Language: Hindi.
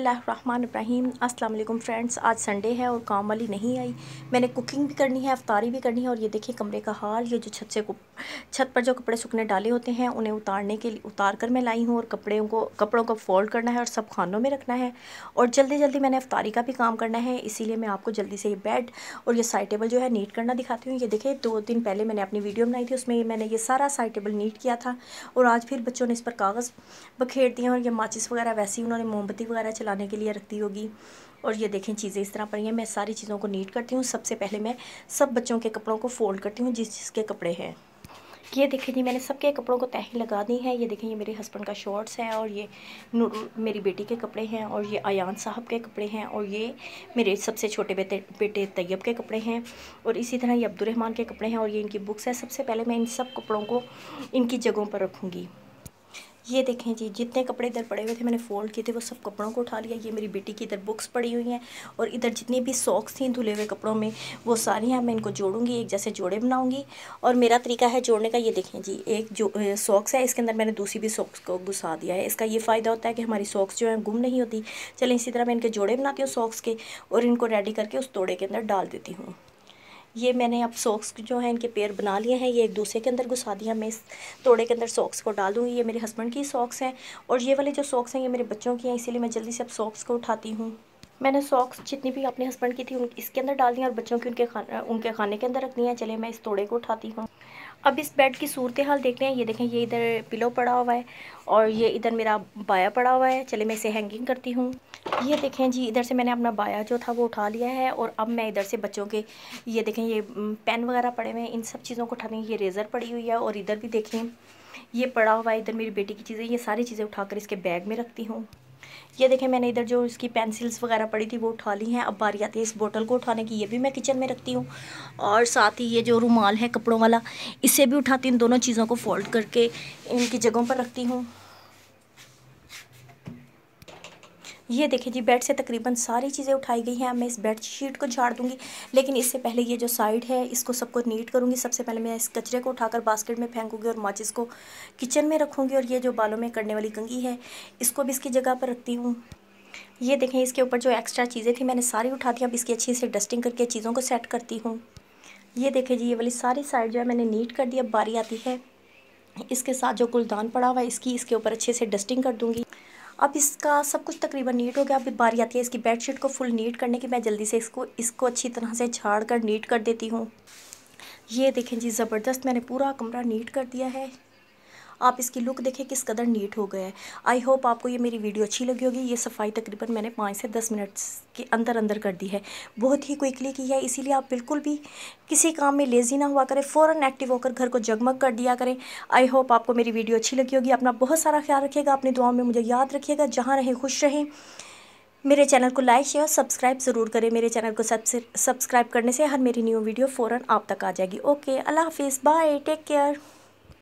रहीम अस्सलाम वालेकुम फ्रेंड्स आज संडे है और काम वाली नहीं आई मैंने कुकिंग भी करनी है अफ्तारी भी करनी है और ये देखिए कमरे का हाल ये जो छत से छत पर जो कपड़े सूखने डाले होते हैं उन्हें उतारने के लिए उतार कर मैं लाई हूँ और कपड़े को कपड़ों को फोल्ड करना है और सब खानों में रखना है और जल्दी जल्दी मैंने अफ्तारी का भी काम करना है इसीलिए मैं आपको जल्दी से ये बेड और ये साइड टेबल जो है नीट करना दिखाती हूँ ये देखिए दो दिन पहले मैंने अपनी वीडियो बनाई थी उसमें मैंने ये सारा साइड टेबल नीट किया था और आज फिर बच्चों ने इस पर कागज़ बखेर दिए और ये माचिस वगैरह वैसे ही उन्होंने मोमबत्ती वगैरह चलाने के लिए रखती होगी और ये देखें चीज़ें इस तरह पड़ी हैं मैं सारी चीज़ों को नीट करती हूँ सबसे पहले मैं सब बच्चों के कपड़ों को फ़ोल्ड करती हूँ जिस जिसके कपड़े हैं ये देखें जी मैंने सबके कपड़ों को तह लगा दी है ये देखें ये मेरे हस्बैंड का शॉर्ट्स है और ये मेरी बेटी के कपड़े हैं और ये अयान साहब के कपड़े हैं और ये मेरे सबसे छोटे बेटे बेटे तैयब के कपड़े हैं और इसी तरह ये अब्दुलरहमान के कपड़े हैं और ये इनकी बुक्स हैं सबसे पहले मैं इन सब कपड़ों को इनकी जगहों पर रखूँगी ये देखें जी जितने कपड़े इधर पड़े हुए थे मैंने फोल्ड किए थे वो सब कपड़ों को उठा लिया ये मेरी बेटी की इधर बुक्स पड़ी हुई हैं और इधर जितनी भी सॉक्स थी धुले हुए कपड़ों में वो सारी हैं मैं इनको जोड़ूंगी एक जैसे जोड़े बनाऊंगी और मेरा तरीका है जोड़ने का ये देखें जी एक जो सॉक्स है इसके अंदर मैंने दूसरी भी सॉक्स को घुसा दिया है इसका ये फ़ायदा होता है कि हमारी सॉक्स जो है गुम नहीं होती चलें इसी तरह मैं इनके जोड़े बनाती हूँ सॉक्स के और इनको रेडी करके उस तोड़े के अंदर डाल देती हूँ ये मैंने अब सॉक्स जो हैं इनके पेयर बना लिए हैं ये एक दूसरे के अंदर घुसा दिया मैं इस तोड़े के अंदर सॉक्स को डाल दूँगी ये मेरे हस्बैंड की सॉक्स हैं और ये वाले जो सॉक्स हैं ये मेरे बच्चों की हैं इसीलिए मैं जल्दी से अब सॉक्स को उठाती हूँ मैंने सॉक्स जितनी भी अपने हस्बैंड की थी उन इसके अंदर डाल दी और बच्चों की उनके खाना उनके खाने के अंदर रख दी हैं चले मैं इस तोड़े को उठाती हूँ अब इस बेड की सूरत हाल देखते हैं ये देखें ये इधर पिलो पड़ा हुआ है और ये इधर मेरा बाया पड़ा हुआ है चले मैं इसे हैंगिंग करती हूँ ये देखें जी इधर से मैंने अपना बाया जो था वो उठा लिया है और अब मैं इधर से बच्चों के ये देखें ये पेन वगैरह पड़े हुए हैं इन सब चीज़ों को उठाने ये रेज़र पड़ी हुई है और इधर भी देखें ये पड़ा हुआ है इधर मेरी बेटी की चीज़ें ये सारी चीज़ें उठाकर इसके बैग में रखती हूँ ये देखें मैंने इधर जो इसकी पेंसिल्स वगैरह पड़ी थी वो उठा ली हैं अब बारी आती है इस बोतल को उठाने की ये भी मैं किचन में रखती हूँ और साथ ही ये जो रुमाल है कपड़ों वाला इसे भी उठाती हूँ दोनों चीज़ों को फोल्ड करके इनकी जगहों पर रखती हूँ ये देखिए जी बेड से तकरीबन सारी चीज़ें उठाई गई हैं मैं इस बेड शीट को झाड़ दूँगी लेकिन इससे पहले ये जो साइड है इसको सबको नीट करूँगी सबसे पहले मैं इस कचरे को उठाकर बास्केट में फेंकूँगी और माचिस को किचन में रखूँगी और ये जो बालों में करने वाली कंगी है इसको भी इसकी जगह पर रखती हूँ ये देखें इसके ऊपर जो एक्स्ट्रा चीज़ें थी मैंने सारी उठा दी अब इसकी अच्छी से डस्टिंग करके चीज़ों को सेट करती हूँ ये देखें जी ये वाली सारी साइड जो है मैंने नीट कर दी अब बारी आती है इसके साथ जो गुलदान पड़ा हुआ है इसकी इसके ऊपर अच्छे से डस्टिंग कर दूँगी अब इसका सब कुछ तकरीबन नीट हो गया अभी बारी आती है इसकी बेडशीट को फुल नीट करने की मैं जल्दी से इसको इसको अच्छी तरह से झाड़ कर नीट कर देती हूँ ये देखें जी ज़बरदस्त मैंने पूरा कमरा नीट कर दिया है आप इसकी लुक देखें किस कदर नीट हो गया है आई होप आपको ये मेरी वीडियो अच्छी लगी होगी ये सफाई तकरीबन मैंने पाँच से दस मिनट के अंदर अंदर कर दी है बहुत ही क्विकली की है इसीलिए आप बिल्कुल भी किसी काम में लेज़ी ना हुआ करें फ़ौरन एक्टिव होकर घर को जगमग कर दिया करें आई होप आपको मेरी वीडियो अच्छी लगी होगी अपना बहुत सारा ख्याल रखिएगा अपनी दुआओं में मुझे याद रखिएगा जहाँ रहें खुश रहें मेरे चैनल को लाइक शेयर और सब्सक्राइब ज़रूर करें मेरे चैनल को सब्सक्राइब करने से हर मेरी न्यू वीडियो फ़ौरन आप तक आ जाएगी ओके अल्लाह हाफिज़ बाय टेक केयर